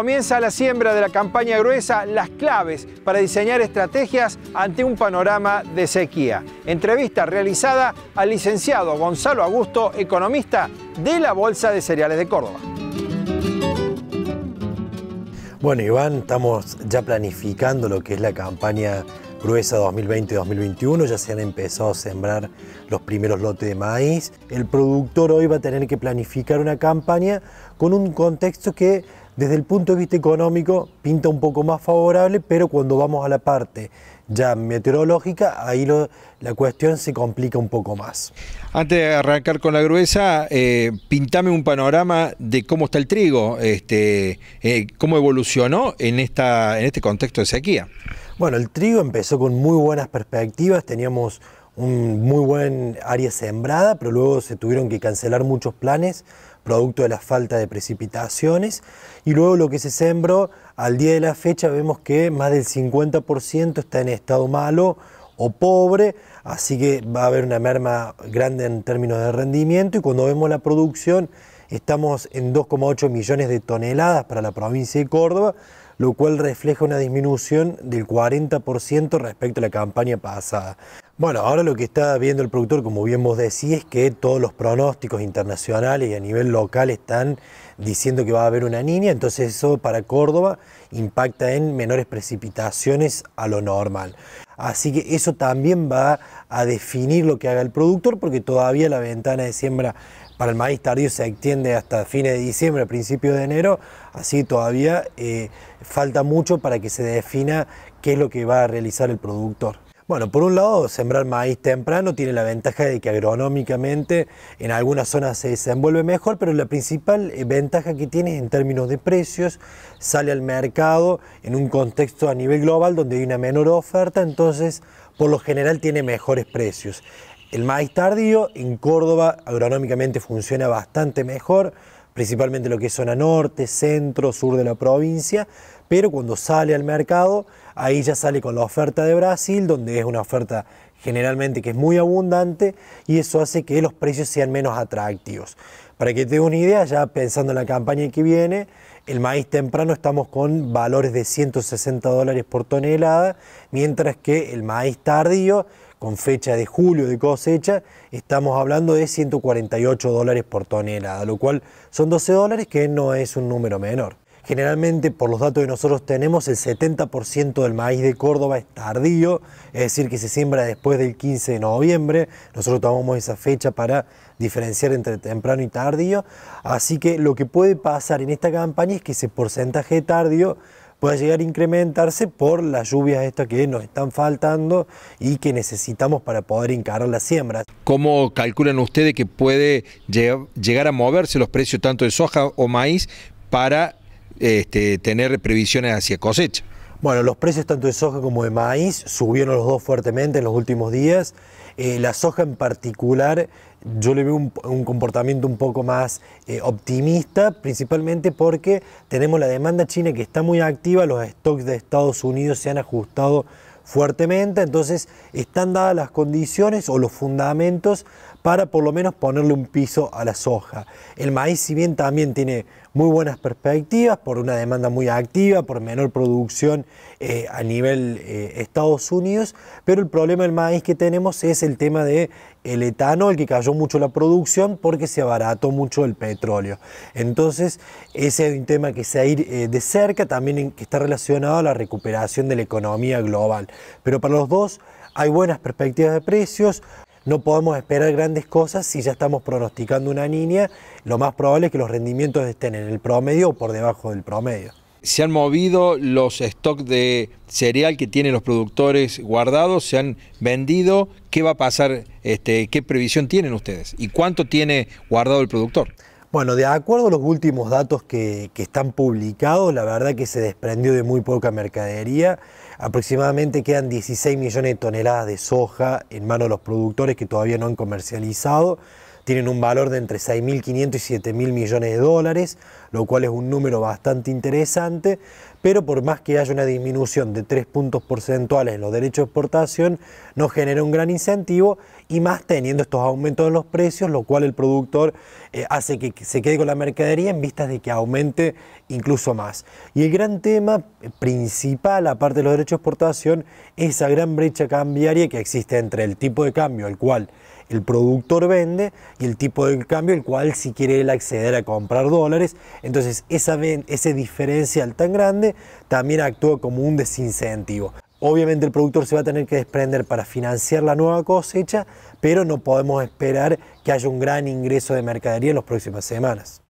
Comienza la siembra de la campaña gruesa, las claves para diseñar estrategias ante un panorama de sequía. Entrevista realizada al licenciado Gonzalo Augusto, economista de la Bolsa de Cereales de Córdoba. Bueno, Iván, estamos ya planificando lo que es la campaña gruesa 2020-2021, ya se han empezado a sembrar los primeros lotes de maíz. El productor hoy va a tener que planificar una campaña con un contexto que desde el punto de vista económico pinta un poco más favorable, pero cuando vamos a la parte ya meteorológica, ahí la cuestión se complica un poco más. Antes de arrancar con la gruesa, eh, pintame un panorama de cómo está el trigo, este, eh, cómo evolucionó en, esta, en este contexto de sequía. Bueno, el trigo empezó con muy buenas perspectivas, teníamos un muy buen área sembrada, pero luego se tuvieron que cancelar muchos planes producto de la falta de precipitaciones. Y luego lo que se sembró, al día de la fecha vemos que más del 50% está en estado malo o pobre, así que va a haber una merma grande en términos de rendimiento y cuando vemos la producción estamos en 2,8 millones de toneladas para la provincia de Córdoba, lo cual refleja una disminución del 40% respecto a la campaña pasada. Bueno, ahora lo que está viendo el productor, como bien vos decís, es que todos los pronósticos internacionales y a nivel local están diciendo que va a haber una niña, entonces eso para Córdoba impacta en menores precipitaciones a lo normal. Así que eso también va a definir lo que haga el productor, porque todavía la ventana de siembra para el maíz tardío se extiende hasta fines de diciembre, principios de enero, así todavía eh, falta mucho para que se defina qué es lo que va a realizar el productor. Bueno, por un lado, sembrar maíz temprano tiene la ventaja de que agronómicamente en algunas zonas se desenvuelve mejor, pero la principal eh, ventaja que tiene en términos de precios, sale al mercado en un contexto a nivel global donde hay una menor oferta, entonces por lo general tiene mejores precios. El maíz tardío en Córdoba agronómicamente funciona bastante mejor, principalmente lo que es zona norte, centro, sur de la provincia, pero cuando sale al mercado, ahí ya sale con la oferta de Brasil, donde es una oferta generalmente que es muy abundante y eso hace que los precios sean menos atractivos. Para que te dé una idea, ya pensando en la campaña que viene, el maíz temprano estamos con valores de 160 dólares por tonelada, mientras que el maíz tardío con fecha de julio de cosecha, estamos hablando de 148 dólares por tonelada, lo cual son 12 dólares que no es un número menor. Generalmente, por los datos que nosotros tenemos, el 70% del maíz de Córdoba es tardío, es decir, que se siembra después del 15 de noviembre. Nosotros tomamos esa fecha para diferenciar entre temprano y tardío. Así que lo que puede pasar en esta campaña es que ese porcentaje de tardío puede llegar a incrementarse por las lluvias estas que nos están faltando y que necesitamos para poder encarar las siembras. ¿Cómo calculan ustedes que puede llegar a moverse los precios tanto de soja o maíz para este, tener previsiones hacia cosecha? Bueno, los precios tanto de soja como de maíz subieron los dos fuertemente en los últimos días. Eh, la soja en particular, yo le veo un, comportamiento un poco más eh, optimista, principalmente porque tenemos la demanda china que está muy activa, los stocks de Estados Unidos se han ajustado fuertemente, entonces están dadas las condiciones o los fundamentos para por lo menos ponerle un piso a la soja. El maíz, si bien también tiene muy buenas perspectivas por una demanda muy activa, por menor producción eh, a nivel eh, Estados Unidos, pero el problema del maíz que tenemos es el tema de el etanol, que cayó mucho la producción porque se abarató mucho el petróleo. Entonces, ese es un tema que se ha a ir eh, de cerca, también que está relacionado a la recuperación de la economía global. Pero para los dos hay buenas perspectivas de precios no podemos esperar grandes cosas si ya estamos pronosticando una niña, lo más probable es que los rendimientos estén en el promedio o por debajo del promedio. ¿Se han movido los stocks de cereal que tienen los productores guardados? ¿Se han vendido? ¿Qué va a pasar? Este, ¿Qué previsión tienen ustedes? ¿Y cuánto tiene guardado el productor? Bueno, de acuerdo a los últimos datos que, están publicados, la verdad que se desprendió de muy poca mercadería. Aproximadamente quedan 16 millones de toneladas de soja en manos de los productores que todavía no han comercializado. Tienen un valor de entre 6.500 y 7.000 millones de dólares, lo cual es un número bastante interesante, pero por más que haya una disminución de 3 puntos porcentuales en los derechos de exportación, no genera un gran incentivo y más teniendo estos aumentos en los precios, lo cual el productor eh, hace que se quede con la mercadería en vistas de que aumente incluso más. Y el gran tema eh, principal, aparte de los derechos de exportación, es esa gran brecha cambiaria que existe entre el tipo de cambio al cual el productor vende y el tipo de cambio el cual si quiere él acceder a comprar dólares. Entonces esa, ese diferencial tan grande también actúa como un desincentivo. Obviamente el productor se va a tener que desprender para financiar la nueva cosecha, pero no podemos esperar que haya un gran ingreso de mercadería en las próximas semanas.